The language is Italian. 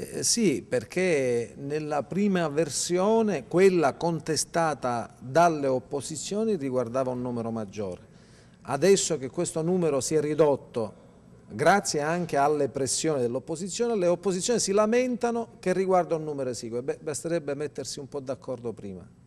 Eh, sì, perché nella prima versione quella contestata dalle opposizioni riguardava un numero maggiore. Adesso che questo numero si è ridotto, grazie anche alle pressioni dell'opposizione, le opposizioni si lamentano che riguarda un numero esiguo. Beh, basterebbe mettersi un po' d'accordo prima.